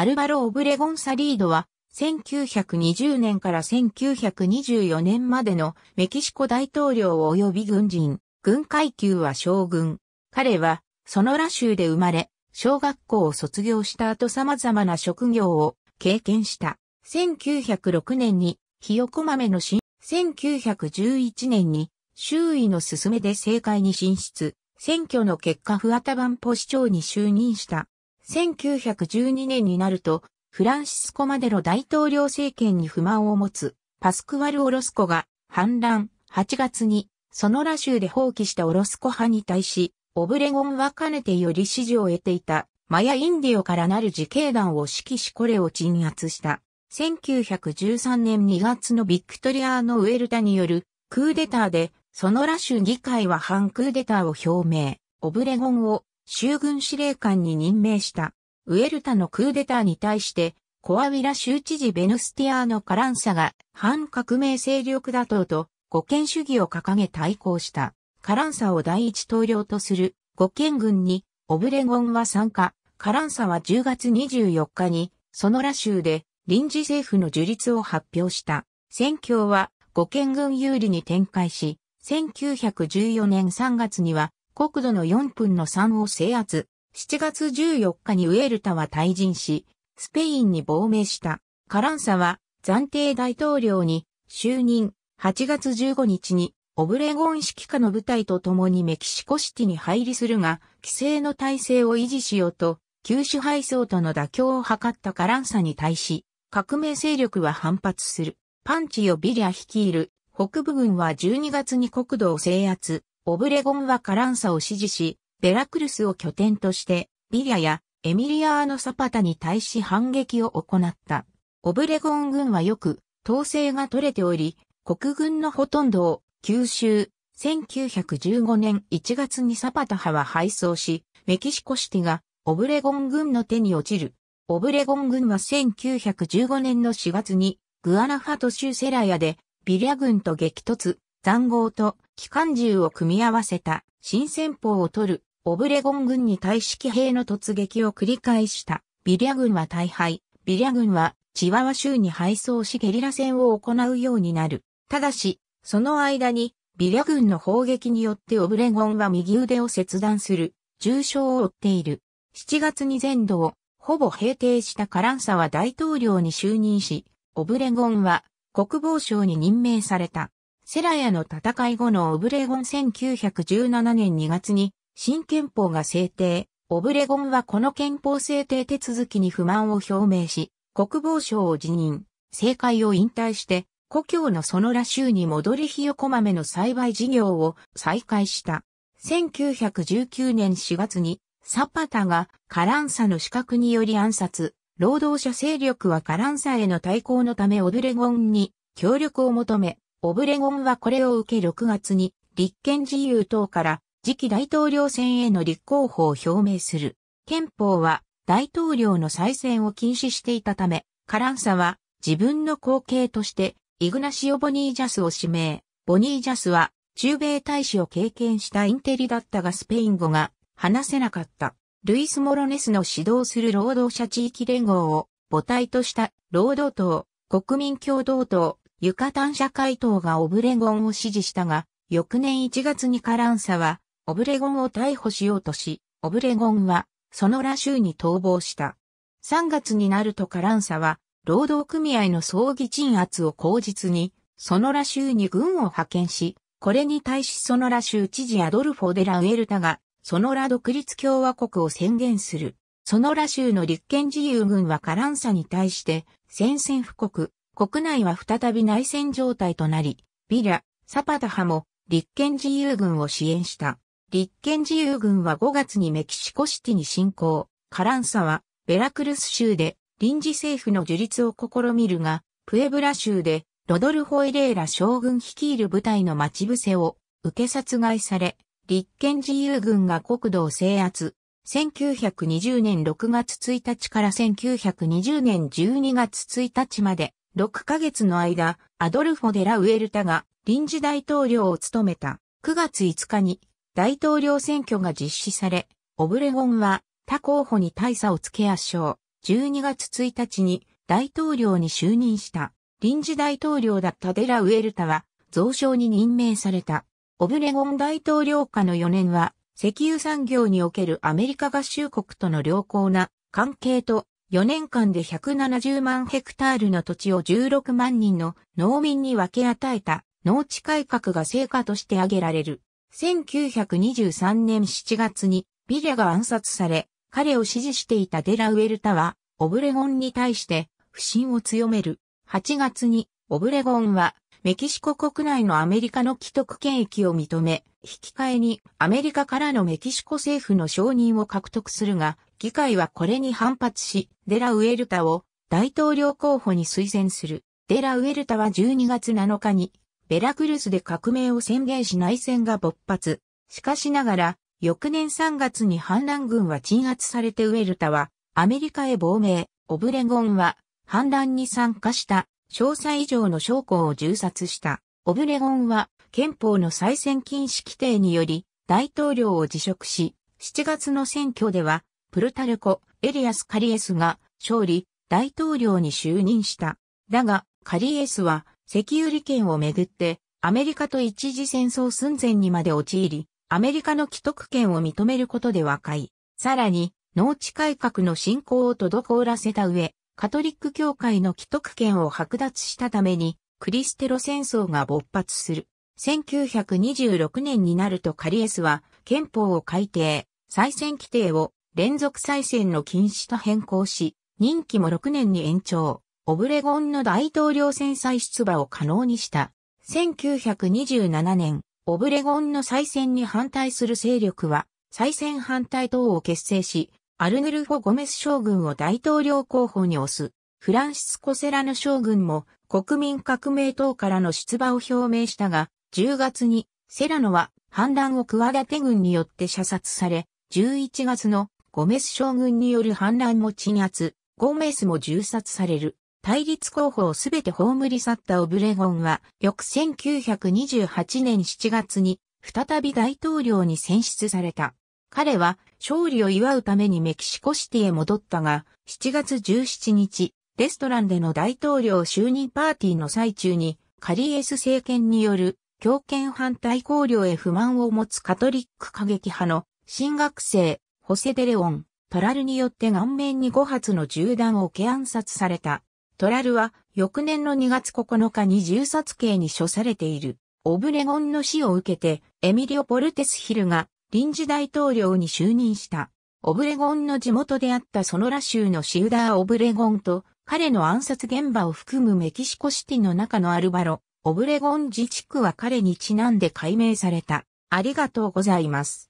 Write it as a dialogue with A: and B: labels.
A: アルバロ・オブレゴン・サリードは、1920年から1924年までのメキシコ大統領及び軍人、軍階級は将軍。彼は、ソノラ州で生まれ、小学校を卒業した後様々な職業を経験した。1906年に、ひよこ豆の新、1911年に、周囲の勧めで政界に進出、選挙の結果フアタバンポ市長に就任した。1912年になると、フランシスコ・までの大統領政権に不満を持つ、パスクワル・オロスコが、反乱、8月に、ソノラ州で放棄したオロスコ派に対し、オブレゴンはかねてより支持を得ていた、マヤ・インディオからなる自警団を指揮しこれを鎮圧した。1913年2月のビクトリアーノ・ウェルタによるクーデターで、ソノラ州議会は反クーデターを表明、オブレゴンを州軍司令官に任命した。ウェルタのクーデターに対して、コアウィラ州知事ベヌスティアーノ・カランサが反革命勢力打倒と護憲主義を掲げ対抗した。カランサを第一統領とする護憲軍にオブレゴンは参加。カランサは10月24日にソノラ州で臨時政府の樹立を発表した。戦況は護憲軍有利に展開し、1914年3月には国土の4分の3を制圧。7月14日にウェルタは退陣し、スペインに亡命した。カランサは暫定大統領に就任。8月15日にオブレゴン指揮下の部隊と共にメキシコシティに入りするが、規制の体制を維持しようと、旧支配層との妥協を図ったカランサに対し、革命勢力は反発する。パンチをビリア率いる北部軍は12月に国土を制圧、オブレゴンはカランサを支持し、ベラクルスを拠点として、ビリアやエミリアーノ・サパタに対し反撃を行った。オブレゴン軍はよく統制が取れており、国軍のほとんどを吸収。1915年1月にサパタ派は敗走し、メキシコシティがオブレゴン軍の手に落ちる。オブレゴン軍は1915年の4月にグアナファト州セラヤでビリア軍と激突。塹壕と機関銃を組み合わせた新戦法を取るオブレゴン軍に対し騎兵の突撃を繰り返したビリャ軍は大敗。ビリャ軍はチワワ州に敗走しゲリラ戦を行うようになる。ただし、その間にビリャ軍の砲撃によってオブレゴンは右腕を切断する重傷を負っている。7月に全土をほぼ平定したカランサは大統領に就任し、オブレゴンは国防省に任命された。セラヤの戦い後のオブレゴン1917年2月に新憲法が制定。オブレゴンはこの憲法制定手続きに不満を表明し、国防省を辞任、政界を引退して、故郷のソノラ州に戻りひよこ豆の栽培事業を再開した。1919年4月に、サパタがカランサの資格により暗殺、労働者勢力はカランサへの対抗のためオブレゴンに協力を求め、オブレゴンはこれを受け6月に立憲自由党から次期大統領選への立候補を表明する。憲法は大統領の再選を禁止していたため、カランサは自分の後継としてイグナシオ・ボニージャスを指名。ボニージャスは中米大使を経験したインテリだったがスペイン語が話せなかった。ルイス・モロネスの指導する労働者地域連合を母体とした労働党、国民共同党、ユカタン社会党がオブレゴンを支持したが、翌年1月にカランサは、オブレゴンを逮捕しようとし、オブレゴンは、ソノラ州に逃亡した。3月になるとカランサは、労働組合の葬儀鎮圧を口実に、ソノラ州に軍を派遣し、これに対しソノラ州知事アドルフォ・デラ・ウェルタが、ソノラ独立共和国を宣言する。ソノラ州の立憲自由軍はカランサに対して、宣戦布告、国内は再び内戦状態となり、ビラ、サパタ派も立憲自由軍を支援した。立憲自由軍は5月にメキシコシティに侵攻、カランサはベラクルス州で臨時政府の樹立を試みるが、プエブラ州でロドルホ・エレーラ将軍率いる部隊の待ち伏せを受け殺害され、立憲自由軍が国土を制圧。1920年6月1日から1920年12月1日まで6ヶ月の間、アドルフォ・デラ・ウエルタが臨時大統領を務めた9月5日に大統領選挙が実施され、オブレゴンは他候補に大差をつけ圧勝、12月1日に大統領に就任した。臨時大統領だったデラ・ウエルタは、増相に任命された。オブレゴン大統領下の4年は、石油産業におけるアメリカ合衆国との良好な関係と4年間で170万ヘクタールの土地を16万人の農民に分け与えた農地改革が成果として挙げられる。1923年7月にビリャが暗殺され、彼を支持していたデラウェルタは、オブレゴンに対して不信を強める。8月に、オブレゴンは、メキシコ国内のアメリカの既得権益を認め、引き換えにアメリカからのメキシコ政府の承認を獲得するが、議会はこれに反発し、デラウェルタを大統領候補に推薦する。デラウェルタは12月7日に、ベラクルスで革命を宣言し内戦が勃発。しかしながら、翌年3月に反乱軍は鎮圧されてウェルタは、アメリカへ亡命、オブレゴンは、反乱に参加した、詳細以上の将校を銃殺した。オブレゴンは、憲法の再選禁止規定により、大統領を辞職し、7月の選挙では、プルタルコ、エリアス・カリエスが勝利、大統領に就任した。だが、カリエスは石油利権をめぐってアメリカと一時戦争寸前にまで陥り、アメリカの既得権を認めることで和解。さらに、農地改革の進行を滞らせた上、カトリック教会の既得権を剥奪したために、クリステロ戦争が勃発する。1926年になるとカリエスは憲法を改定、再選規定を連続再選の禁止と変更し、任期も6年に延長、オブレゴンの大統領選再出馬を可能にした。1927年、オブレゴンの再選に反対する勢力は、再選反対党を結成し、アルネルフォ・ゴメス将軍を大統領候補に推す。フランシスコ・セラヌ将軍も国民革命党からの出馬を表明したが、10月にセラノは反乱をクワダテ軍によって射殺され、11月のゴメス将軍による反乱も鎮圧、ゴメスも銃殺される。対立候補をすべて葬り去ったオブレゴンは、翌1928年7月に、再び大統領に選出された。彼は、勝利を祝うためにメキシコシティへ戻ったが、7月17日、レストランでの大統領就任パーティーの最中に、カリエス政権による強権反対考慮へ不満を持つカトリック過激派の新学生ホセ・デレオン、トラルによって顔面に5発の銃弾を受け暗殺された。トラルは翌年の2月9日に銃殺刑に処されている。オブレゴンの死を受けて、エミリオ・ポルテスヒルが臨時大統領に就任した。オブレゴンの地元であったソノラ州のシウダー・オブレゴンと、彼の暗殺現場を含むメキシコシティの中のアルバロ、オブレゴン自治区は彼にちなんで解明された。ありがとうございます。